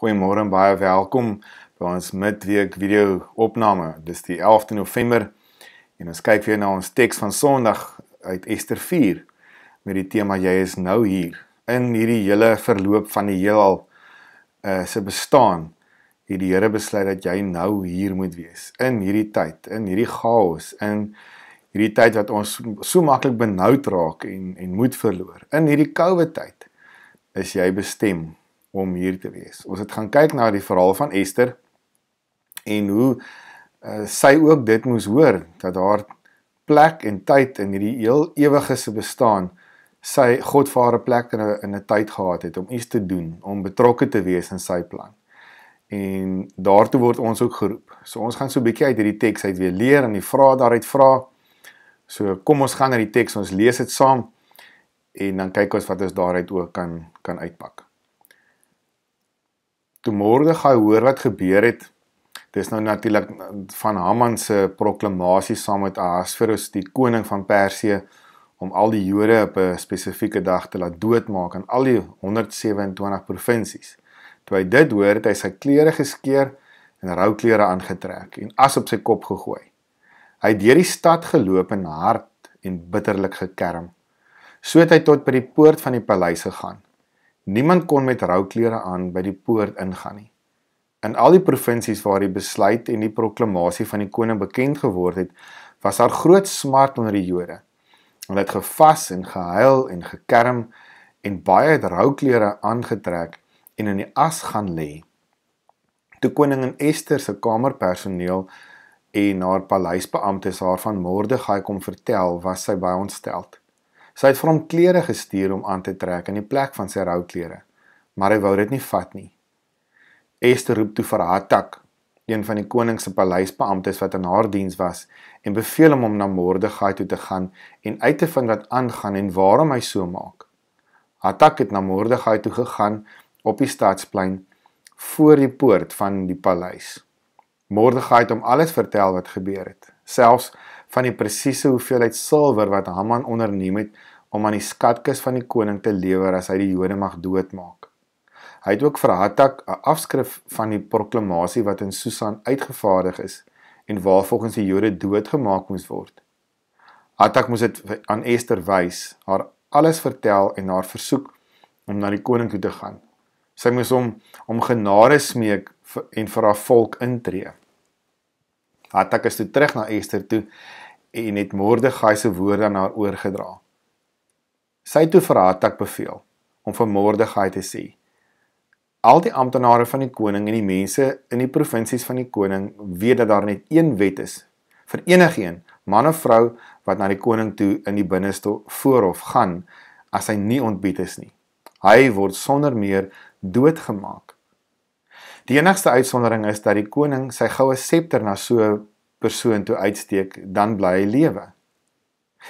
Goeiemôre en baie welkom by ons midweek video opname. Dis die 11de November en ons kyk weer na ons teks van Sondag uit Ester 4 met die tema jy is nou hier in hierdie hele verloop van die heelal uh, se bestaan het die Here besluit dat jy nou hier moet wees in hierdie tyd, in hierdie chaos, in hierdie tyd wat ons so maklik benoud raak en en moed verloor. In hierdie COVID tyd is jy bestem om hier te wees. Ons het gaan kyk na die verhaal van Ester en hoe uh, sy ook dit moes hoor dat haar plek en tyd in hierdie heel ewige se bestaan sy Godvader plek in 'n in 'n tyd gehad het om iets te doen, om betrokke te wees in sy plan. En daartoe word ons ook geroep. So ons gaan so 'n bietjie uit hierdie teks uit weer leer en die vrae daaruit vra. So kom ons gaan na die teks, ons lees dit saam en dan kyk ons wat ons daaruit ook kan kan uitpak toe Mordegai hoor wat gebeur het, dis nou natuurlik van Haman se proklamasie saam met Ahasverus die koning van Persië om al die Jode op 'n spesifieke dag te laat doodmaak in al die 127 provinsies. Toe hy dit hoor, het hy sy klere geskeur en rou klere aangetrek en as op sy kop gegooi. Hy het deur die stad geloop en hard en bitterlik gekerm. So het hy tot by die poort van die paleis gegaan Niemand kon met rouklere aan by die poort ingaan nie. In al die provinsies waar die besluit en die proklamasie van die koning bekend geword het, was daar groot smart onder die Jode. Hulle het gevas en gehuil en gekerm en baie het rouklere aangetrek en in die as gaan lê. Toe koningin Ester se kamerpersoneel en haar paleisbeamptes haar van Mordegai kom vertel, was sy baie ontstel. So hy het vir hom klere gestuur om aan te trek in die plek van sy rou klere, maar hy wou dit nie vat nie. Esther roep toe vir Hatak, een van die koning se paleisbeamptes wat aan haar diens was, en beveel hom om na Mordegai toe te gaan en uit te vind wat aangaan en waarom hy so maak. Hatak het na Mordegai toe gegaan op die stadsplein voor die poort van die paleis. Mordegai het hom alles vertel wat gebeur het, selfs van die presiese hoeveelheid silwer wat Haman onderneem het om aan die skatkis van die koning te lewer as hy die Jode mag doodmaak. Hy het ook vir Hattak 'n afskrif van die proklamasie wat in Susan uitgevaardig is en waarvolgens die Jode doodgemaak moes word. Hattak moes dit aan Ester wys, haar alles vertel en haar versoek om na die koning toe te gaan. Sy moes hom om genade smeek en vir haar volk intree. Hattak is toe terug na Ester toe en het Mordegai se woorde aan haar oorgedra. Sy toe vir Hatak beveel om vir Mordegai te sê: Al die amptenare van die koning en die mense in die provinsies van die koning weet dat daar net een wet is vir enigeen, man of vrou wat na die koning toe in die binneste voorhof gaan as hy nie ontbied is nie. Hy word sonder meer doodgemaak. Die enigste uitsondering is dat die koning sy goue septer na so 'n persoon toe uitsteek, dan bly hy lewe.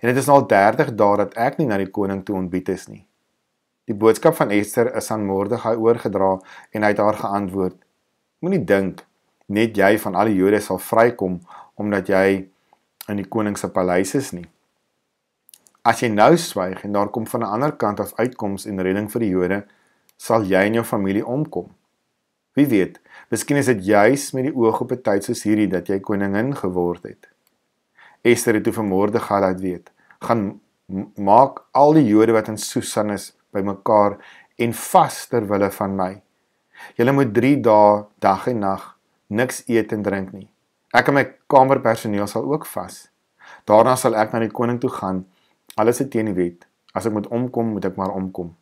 En dit is al 30 dae dat ek nie na die koning toe ontbied is nie. Die boodskap van Ester is aan Mordegai oorgedra en hy het haar geantwoord: Moenie dink net jy van al die Jode sal vrykom omdat jy in die koning se paleis is nie. As jy nou swyg en daar kom van 'n ander kant as uitkoms en redding vir die Jode, sal jy en jou familie omkom. Wie weet, miskien is dit juis met die oog op 'n tyd soos hierdie dat jy koningin geword het. Ester het toe vermoorde gehad uit weet. Gaan maak al die Jode wat in Susan is bymekaar en vas terwille van my. Julle moet 3 dae dag en nag niks eet en drink nie. Ek en my kamerpersoneel sal ook vas. Daarna sal ek na die koning toe gaan. Alles is teen die wet. As ek moet omkom, moet ek maar omkom.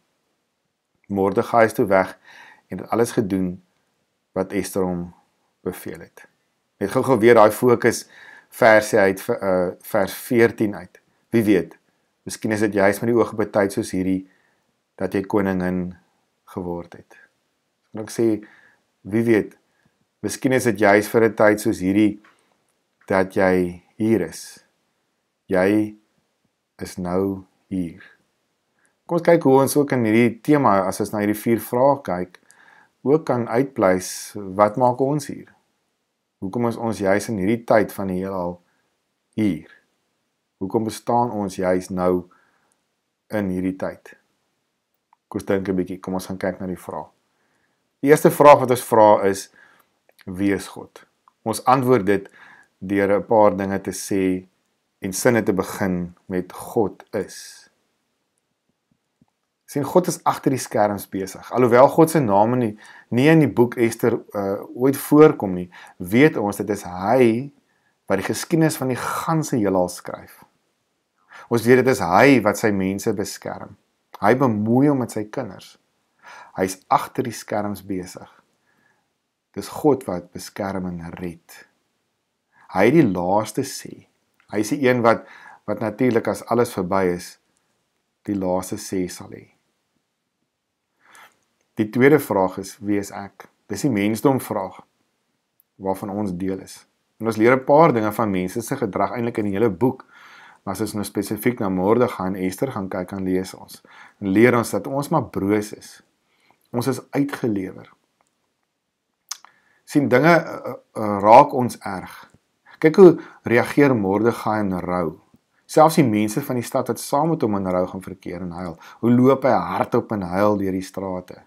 Mordegai is toe weg en het alles gedoen wat Ester hom beveel het. Net gou-gou weer daai fokus verse uit uh vers 14 uit. Wie weet. Miskien is dit juist met die oog op tyd soos hierdie dat jy koningin geword het. Kan ek sê wie weet. Miskien is dit juist vir 'n tyd soos hierdie dat jy hier is. Jy is nou hier. Kom ons kyk hoe ons ook in hierdie tema as ons na hierdie vier vrae kyk, ook kan uitpleis wat maak ons hier? Hoekom is ons juis in hierdie tyd van die heelal hier? Hoekom bestaan ons juis nou in hierdie tyd? Kom ons dink 'n bietjie, kom ons gaan kyk na die vraag. Die eerste vraag wat ons vra is wie is God? Ons antwoord dit deur 'n paar dinge te sê en sinne te begin met God is sien God is agter die skerms besig. Alhoewel God se naam in die nie in die boek Ester uh, eh, ooit voorkom nie, weet ons dit is hy wat die geskiedenis van die ganse heelal skryf. Ons weet dit is hy wat sy mense beskerm. Hy bemoei hom met sy kinders. Hy's agter die skerms besig. Dis God wat beskerming red. Hy het die laaste sê. Hy is die een wat wat natuurlik as alles verby is, die laaste sê sal hê. Die tweede vraag is wie is ek? Dis die mensdom vraag waarvan ons deel is. En ons leer 'n paar dinge van mense se gedrag eintlik in die hele boek. Maar as ons nou spesifiek na Mordegai en Esther gaan kyk en lees ons, en leer ons dat ons maar broos is. Ons is uitgelewer. Sien dinge uh, uh, raak ons erg. Kyk hoe reageer Mordegai in rou. Selfs die mense van die stad het saam met hom in rou gaan verkeer en huil. Hoe loop hy hardop en huil deur die strate?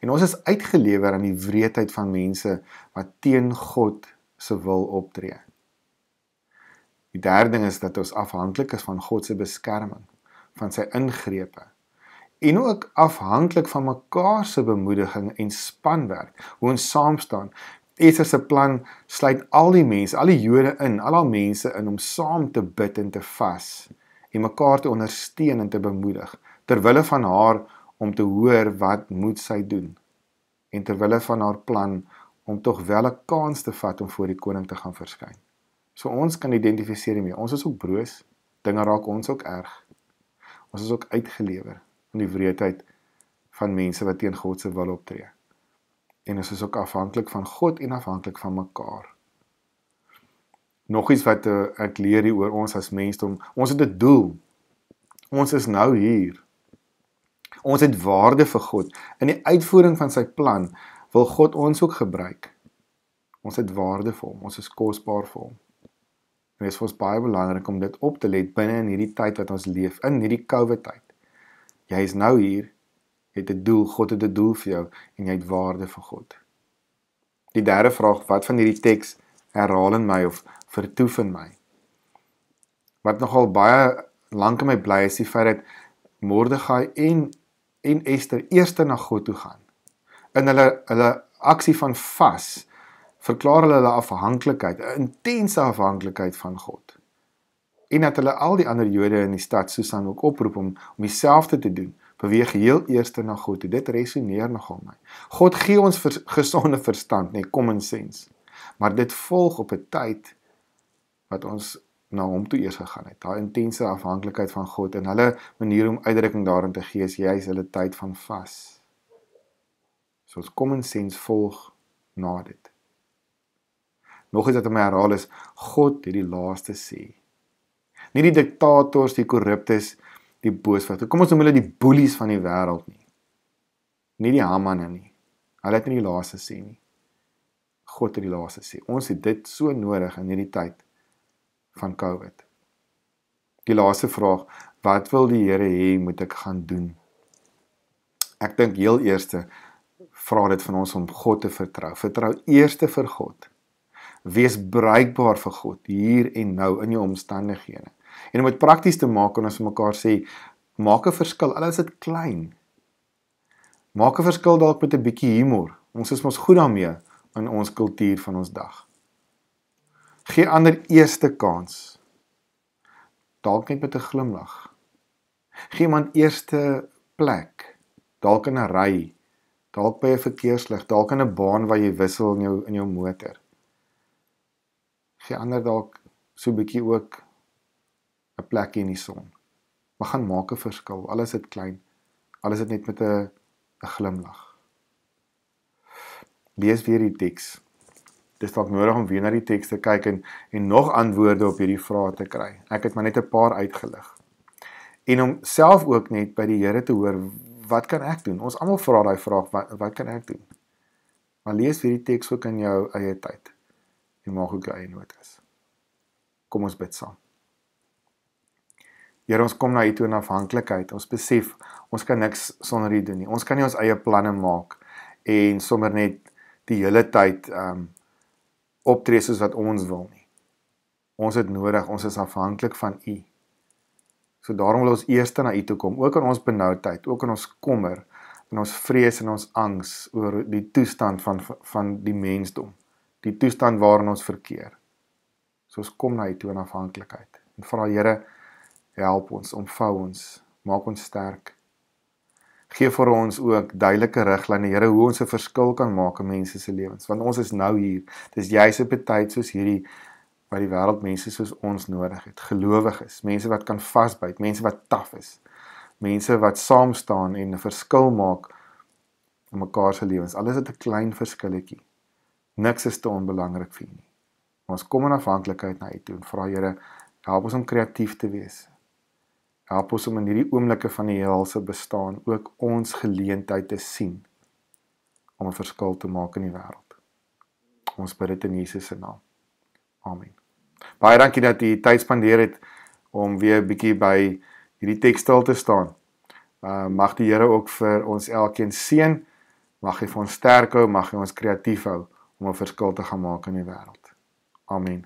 En ons is uitgelewer aan die wreedheid van mense wat teen God se wil optree. Die derde ding is dat ons afhanklik is van God se beskerming, van sy ingrepe en ook afhanklik van mekaar se bemoediging en spanwerk hoe ons saam staan. Esther se plan sluit al die mense, al die Jode in, al haar mense in om saam te bid en te vas en mekaar te ondersteun en te bemoedig terwyl hulle van haar om te hoor wat moet sy doen. En terwyl hy van haar plan om tog wel 'n kans te vat om voor die koning te gaan verskyn. So ons kan identifiseer mee. Ons is ook broos. Dinge raak ons ook erg. Ons is ook uitgelewer in die wreedheid van mense wat teen God se wil optree. En ons is ook afhanklik van God en afhanklik van mekaar. Nog iets wat eh, ek leer hier oor ons as mense om ons het 'n doel. Ons is nou hier Ons het waarde vir God. In die uitvoering van sy plan wil God ons ook gebruik. Ons het waarde vir hom. Ons is kosbaar vir hom. En dit is vir ons baie belangrik om dit op te let binne in hierdie tyd wat ons leef, in hierdie COVID tyd. Jy is nou hier het 'n doel, God het 'n doel vir jou en jy het waarde vir God. Die derde vraag, wat van hierdie teks herhaal in my of vertoef in my? Wat nogal baie lank in my bly is die feit dat Mordegai en en Ester eerste na God toe gaan. In hulle hulle aksie van vas verklaar hulle hulle afhanklikheid, 'n intense afhanklikheid van God. En dat hulle al die ander Jode in die stad Susan ook oproep om om dieselfde te doen, beweeg heel eerste na God toe. Dit resoneer nogal my. God gee ons vers, gesonde verstand, nê, nee, common sense. Maar dit volg op 'n tyd wat ons na hom toe eers gegaan het. Daai intense afhanklikheid van God en hulle manier om uitdrukking daarin te gee is juis hulle tyd van vas. So ons common sense volg na dit. Nog iets wat ek my herhaal is God het die laaste sê. Nie die diktators, die korruptes, die boosvate. Kom ons noem hulle die boelies van die wêreld nie. Nie die Hamanne nie. Hulle het nie die laaste sê nie. God het die laaste sê. Ons het dit so nodig in hierdie tyd van COVID. Die laaste vraag, wat wil die Here hê moet ek gaan doen? Ek dink heel eerste vra dit van ons om God te vertrou. Vertrou eerste vir God. Wees bruikbaar vir God hier en nou in jou omstandighede. En om dit prakties te maak, kan ons vir mekaar sê, maak 'n verskil, al is dit klein. Maak 'n verskil dalk met 'n bietjie humor. Ons is mos goed daarmee in ons kultuur van ons dag. Gee ander eerste kans. Dalk net met 'n glimlag. Gee iemand eerste plek. Dalk in 'n ry. Dalk by 'n verkeerslig, dalk in 'n baan waar jy wissel in jou in jou motor. Gee ander dalk so 'n bietjie ook 'n plekkie in die son. Maar gaan maak 'n verskil. Alles is klein. Alles is net met 'n 'n glimlag. Lees weer die teks dis dalk nodig om weer na die teks te kyk en en nog antwoorde op hierdie vrae te kry. Ek het maar net 'n paar uitgelig. En om self ook net by die Here te hoor, wat kan ek doen? Ons almal vra daai vraag, wat, wat kan ek doen? Maar lees hierdie teks ook in jou eie tyd. En maak ook eie notas. Kom ons bid saam. Here, ons kom na U toe in afhanklikheid. Ons besef ons kan niks sonder U doen nie. Ons kan nie ons eie planne maak en sommer net die hele tyd ehm um, optree soos wat ons wil nie. Ons het nodig, ons is afhanklik van U. So daarom wil ons eers na U toe kom, ook in ons benoudheid, ook in ons kommer, in ons vrees en ons angs oor die toestand van van die mensdom, die toestand waarin ons verkeer. So ons kom na U toe in afhanklikheid en vra Here, help ons, omvou ons, maak ons sterk gee vir ons ook duidelike riglyne Here hoe ons 'n verskil kan maak in mense se lewens want ons is nou hier dis juis op 'n tyd soos hierdie wat die wêreld mense soos ons nodig het gelowiges mense wat kan vasbyt mense wat taaf is mense wat saam staan en 'n verskil maak in mekaar se lewens alles is 'n klein verskilletjie niks is te onbelangrik vir nie ons kom in afhanklikheid na U toe en vra Here help ons om kreatief te wees Help ons om in hierdie oomblikke van die helse bestaan ook ons geleenthede sien om 'n verskil te maak in die wêreld. Ons bid dit in Jesus se naam. Amen. Baie dankie dat jy tyd spandeer het om weer 'n bietjie by hierdie teks stil te staan. Uh mag die Here ook vir ons elkeen seën. Mag hy vir ons sterk hou, mag hy ons kreatief hou om 'n verskil te gaan maak in die wêreld. Amen.